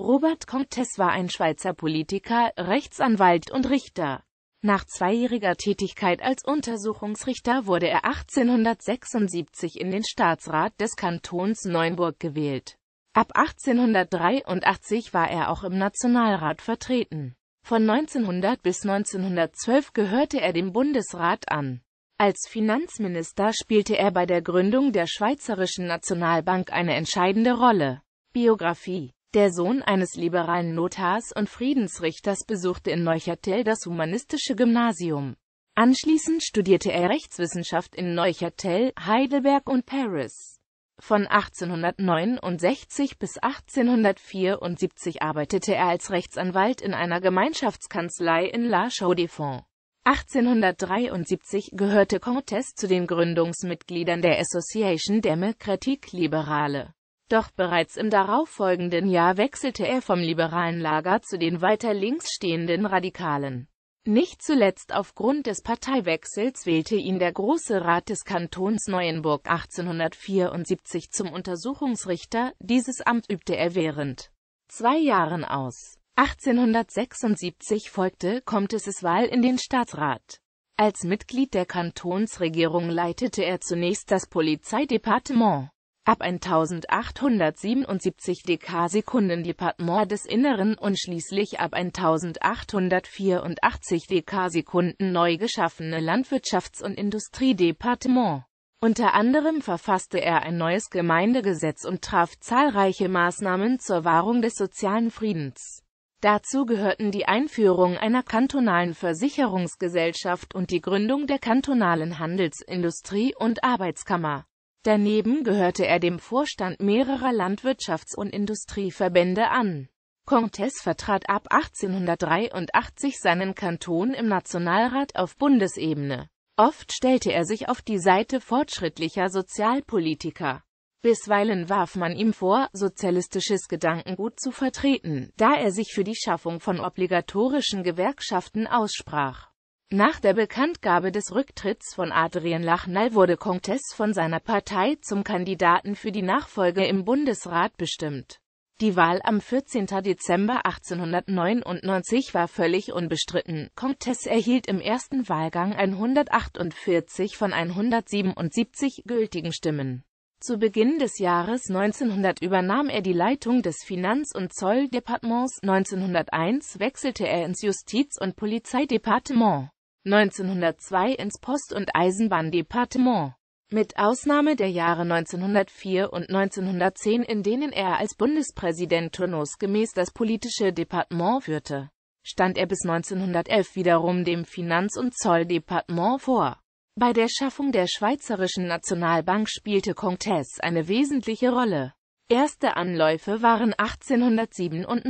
Robert Comtes war ein Schweizer Politiker, Rechtsanwalt und Richter. Nach zweijähriger Tätigkeit als Untersuchungsrichter wurde er 1876 in den Staatsrat des Kantons Neuenburg gewählt. Ab 1883 war er auch im Nationalrat vertreten. Von 1900 bis 1912 gehörte er dem Bundesrat an. Als Finanzminister spielte er bei der Gründung der Schweizerischen Nationalbank eine entscheidende Rolle. Biografie der Sohn eines liberalen Notars und Friedensrichters besuchte in Neuchâtel das humanistische Gymnasium. Anschließend studierte er Rechtswissenschaft in Neuchâtel, Heidelberg und Paris. Von 1869 bis 1874 arbeitete er als Rechtsanwalt in einer Gemeinschaftskanzlei in La Chaux-de-Fonds. 1873 gehörte Cortés zu den Gründungsmitgliedern der Association Démocratique Liberale. Doch bereits im darauffolgenden Jahr wechselte er vom liberalen Lager zu den weiter links stehenden Radikalen. Nicht zuletzt aufgrund des Parteiwechsels wählte ihn der Große Rat des Kantons Neuenburg 1874 zum Untersuchungsrichter, dieses Amt übte er während zwei Jahren aus. 1876 folgte Wahl in den Staatsrat. Als Mitglied der Kantonsregierung leitete er zunächst das Polizeidepartement. Ab 1877 dk-Sekunden Departement des Inneren und schließlich ab 1884 dk-Sekunden neu geschaffene Landwirtschafts- und Industriedepartement. Unter anderem verfasste er ein neues Gemeindegesetz und traf zahlreiche Maßnahmen zur Wahrung des sozialen Friedens. Dazu gehörten die Einführung einer kantonalen Versicherungsgesellschaft und die Gründung der kantonalen Handelsindustrie- und Arbeitskammer. Daneben gehörte er dem Vorstand mehrerer Landwirtschafts- und Industrieverbände an. Cortés vertrat ab 1883 seinen Kanton im Nationalrat auf Bundesebene. Oft stellte er sich auf die Seite fortschrittlicher Sozialpolitiker. Bisweilen warf man ihm vor, sozialistisches Gedankengut zu vertreten, da er sich für die Schaffung von obligatorischen Gewerkschaften aussprach. Nach der Bekanntgabe des Rücktritts von Adrian Lachnall wurde Comtes von seiner Partei zum Kandidaten für die Nachfolge im Bundesrat bestimmt. Die Wahl am 14. Dezember 1899 war völlig unbestritten. Comtes erhielt im ersten Wahlgang 148 von 177 gültigen Stimmen. Zu Beginn des Jahres 1900 übernahm er die Leitung des Finanz- und Zolldepartements, 1901 wechselte er ins Justiz- und Polizeidepartement. 1902 ins Post- und Eisenbahndepartement. Mit Ausnahme der Jahre 1904 und 1910, in denen er als Bundespräsident turnusgemäß das politische Departement führte, stand er bis 1911 wiederum dem Finanz- und Zolldepartement vor. Bei der Schaffung der Schweizerischen Nationalbank spielte Comtes eine wesentliche Rolle. Erste Anläufe waren 1897 und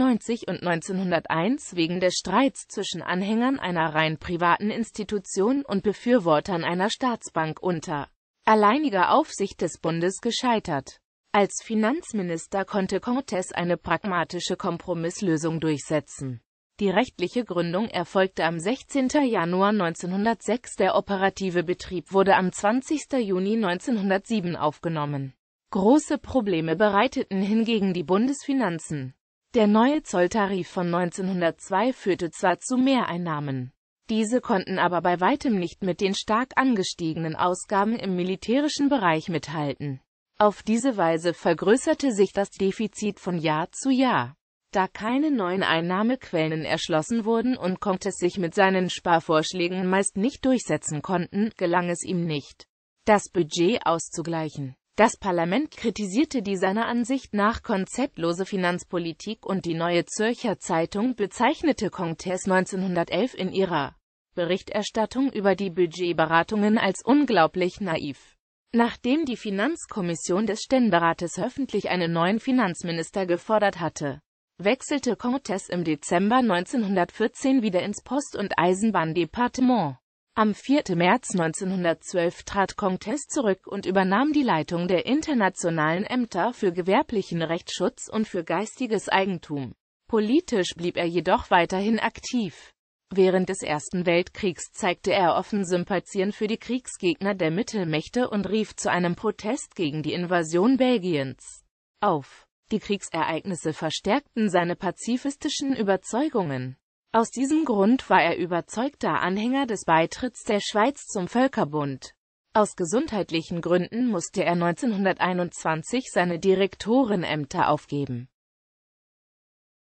1901 wegen des Streits zwischen Anhängern einer rein privaten Institution und Befürwortern einer Staatsbank unter alleiniger Aufsicht des Bundes gescheitert. Als Finanzminister konnte Cortés eine pragmatische Kompromisslösung durchsetzen. Die rechtliche Gründung erfolgte am 16. Januar 1906, der operative Betrieb wurde am 20. Juni 1907 aufgenommen. Große Probleme bereiteten hingegen die Bundesfinanzen. Der neue Zolltarif von 1902 führte zwar zu Mehreinnahmen, diese konnten aber bei weitem nicht mit den stark angestiegenen Ausgaben im militärischen Bereich mithalten. Auf diese Weise vergrößerte sich das Defizit von Jahr zu Jahr. Da keine neuen Einnahmequellen erschlossen wurden und Comtes sich mit seinen Sparvorschlägen meist nicht durchsetzen konnten, gelang es ihm nicht, das Budget auszugleichen. Das Parlament kritisierte die seiner Ansicht nach konzeptlose Finanzpolitik und die Neue Zürcher Zeitung bezeichnete Comtes 1911 in ihrer Berichterstattung über die Budgetberatungen als unglaublich naiv. Nachdem die Finanzkommission des Ständerats öffentlich einen neuen Finanzminister gefordert hatte, wechselte Comtes im Dezember 1914 wieder ins Post- und Eisenbahndepartement. Am 4. März 1912 trat Comtes zurück und übernahm die Leitung der internationalen Ämter für gewerblichen Rechtsschutz und für geistiges Eigentum. Politisch blieb er jedoch weiterhin aktiv. Während des Ersten Weltkriegs zeigte er offen Sympathien für die Kriegsgegner der Mittelmächte und rief zu einem Protest gegen die Invasion Belgiens auf. Die Kriegsereignisse verstärkten seine pazifistischen Überzeugungen. Aus diesem Grund war er überzeugter Anhänger des Beitritts der Schweiz zum Völkerbund. Aus gesundheitlichen Gründen musste er 1921 seine Direktorenämter aufgeben